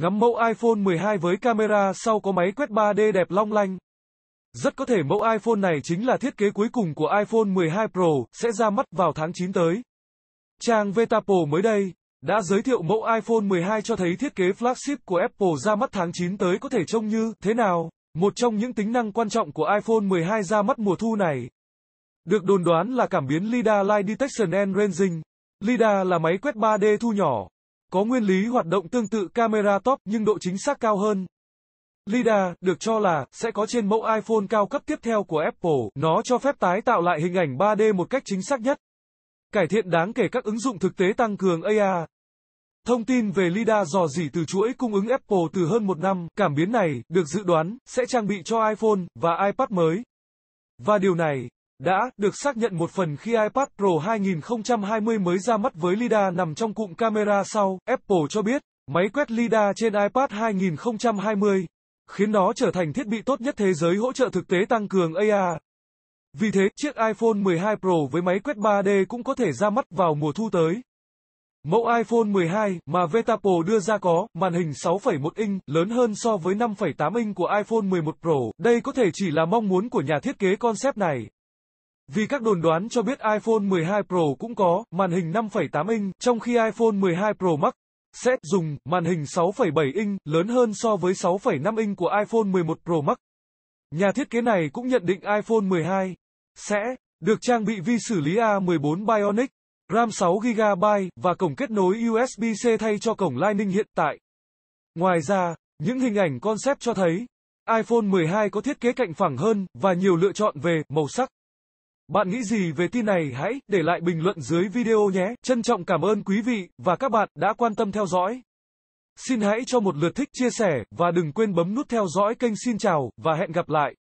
Ngắm mẫu iPhone 12 với camera sau có máy quét 3D đẹp long lanh. Rất có thể mẫu iPhone này chính là thiết kế cuối cùng của iPhone 12 Pro sẽ ra mắt vào tháng 9 tới. Trang Vetapo mới đây đã giới thiệu mẫu iPhone 12 cho thấy thiết kế flagship của Apple ra mắt tháng 9 tới có thể trông như thế nào. Một trong những tính năng quan trọng của iPhone 12 ra mắt mùa thu này được đồn đoán là cảm biến LiDAR Light Detection and Ranging. LiDAR là máy quét 3D thu nhỏ, có nguyên lý hoạt động tương tự camera top nhưng độ chính xác cao hơn. LiDAR, được cho là, sẽ có trên mẫu iPhone cao cấp tiếp theo của Apple, nó cho phép tái tạo lại hình ảnh 3D một cách chính xác nhất. Cải thiện đáng kể các ứng dụng thực tế tăng cường AR. Thông tin về LiDAR dò dỉ từ chuỗi cung ứng Apple từ hơn một năm, cảm biến này, được dự đoán, sẽ trang bị cho iPhone, và iPad mới. Và điều này, đã được xác nhận một phần khi iPad Pro 2020 mới ra mắt với LiDAR nằm trong cụm camera sau, Apple cho biết, máy quét LiDAR trên iPad 2020 khiến nó trở thành thiết bị tốt nhất thế giới hỗ trợ thực tế tăng cường AR. Vì thế, chiếc iPhone 12 Pro với máy quét 3D cũng có thể ra mắt vào mùa thu tới. Mẫu iPhone 12 mà Vetapo đưa ra có màn hình 6,1 inch, lớn hơn so với 5,8 inch của iPhone 11 Pro. Đây có thể chỉ là mong muốn của nhà thiết kế concept này. Vì các đồn đoán cho biết iPhone 12 Pro cũng có màn hình 5,8 inch, trong khi iPhone 12 Pro Max sẽ dùng màn hình 6,7 inch lớn hơn so với 6,5 inch của iPhone 11 Pro Max. Nhà thiết kế này cũng nhận định iPhone 12 sẽ được trang bị vi xử lý A14 Bionic, RAM 6GB và cổng kết nối USB-C thay cho cổng Lightning hiện tại. Ngoài ra, những hình ảnh concept cho thấy iPhone 12 có thiết kế cạnh phẳng hơn và nhiều lựa chọn về màu sắc. Bạn nghĩ gì về tin này hãy để lại bình luận dưới video nhé. Trân trọng cảm ơn quý vị và các bạn đã quan tâm theo dõi. Xin hãy cho một lượt thích chia sẻ và đừng quên bấm nút theo dõi kênh xin chào và hẹn gặp lại.